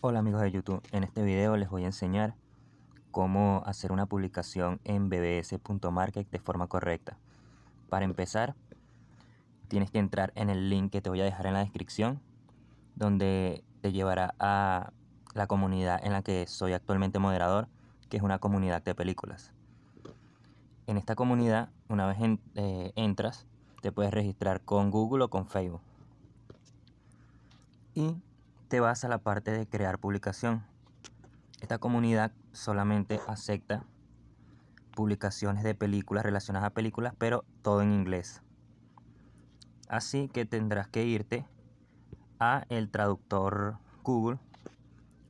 Hola amigos de YouTube, en este video les voy a enseñar cómo hacer una publicación en bbs.market de forma correcta. Para empezar, tienes que entrar en el link que te voy a dejar en la descripción, donde te llevará a la comunidad en la que soy actualmente moderador, que es una comunidad de películas. En esta comunidad, una vez eh, entras, te puedes registrar con Google o con Facebook. Y te vas a la parte de crear publicación. Esta comunidad solamente acepta publicaciones de películas relacionadas a películas, pero todo en inglés. Así que tendrás que irte a el traductor Google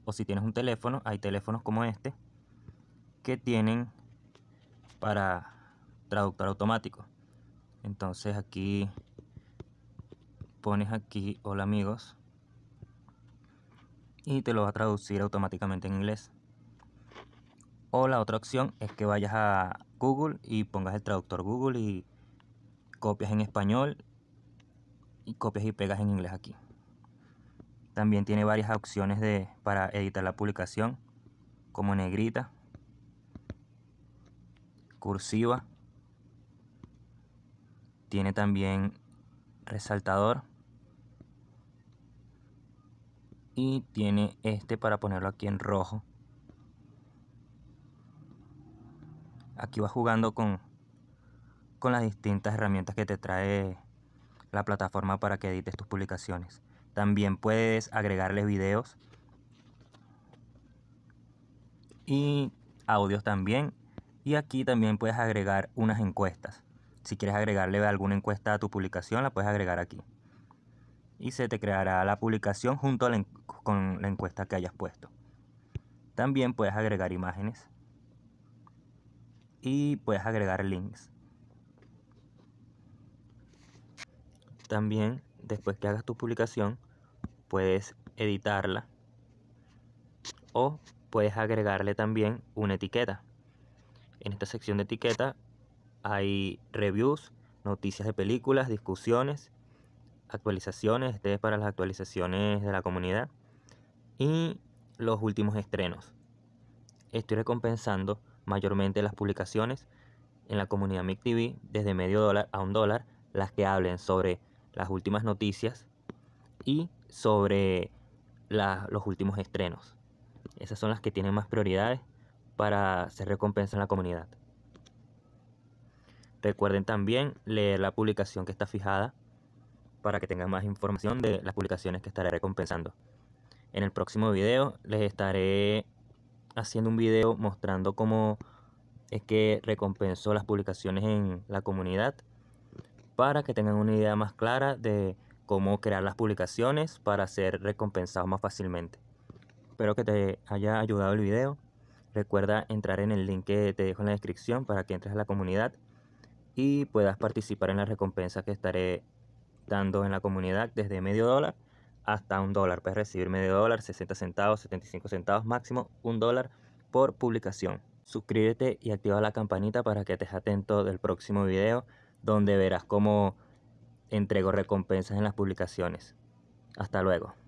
o si tienes un teléfono, hay teléfonos como este que tienen para traductor automático. Entonces aquí pones aquí hola amigos y te lo va a traducir automáticamente en inglés. O la otra opción es que vayas a Google y pongas el traductor Google y copias en español y copias y pegas en inglés aquí. También tiene varias opciones de, para editar la publicación, como negrita, cursiva. Tiene también resaltador y tiene este para ponerlo aquí en rojo aquí vas jugando con con las distintas herramientas que te trae la plataforma para que edites tus publicaciones también puedes agregarles videos y audios también y aquí también puedes agregar unas encuestas si quieres agregarle alguna encuesta a tu publicación la puedes agregar aquí y se te creará la publicación junto a la, con la encuesta que hayas puesto. También puedes agregar imágenes y puedes agregar links. También, después que hagas tu publicación, puedes editarla o puedes agregarle también una etiqueta. En esta sección de etiqueta hay reviews, noticias de películas, discusiones, actualizaciones, este es para las actualizaciones de la comunidad y los últimos estrenos. Estoy recompensando mayormente las publicaciones en la comunidad MICTV desde medio dólar a un dólar, las que hablen sobre las últimas noticias y sobre los últimos estrenos. Esas son las que tienen más prioridades para ser recompensa en la comunidad. Recuerden también leer la publicación que está fijada para que tengan más información de las publicaciones que estaré recompensando. En el próximo video les estaré haciendo un video mostrando cómo es que recompenso las publicaciones en la comunidad para que tengan una idea más clara de cómo crear las publicaciones para ser recompensados más fácilmente. Espero que te haya ayudado el video. Recuerda entrar en el link que te dejo en la descripción para que entres a la comunidad y puedas participar en las recompensas que estaré dando en la comunidad desde medio dólar hasta un dólar. Puedes recibir medio dólar, 60 centavos, 75 centavos, máximo un dólar por publicación. Suscríbete y activa la campanita para que estés atento del próximo video donde verás cómo entrego recompensas en las publicaciones. Hasta luego.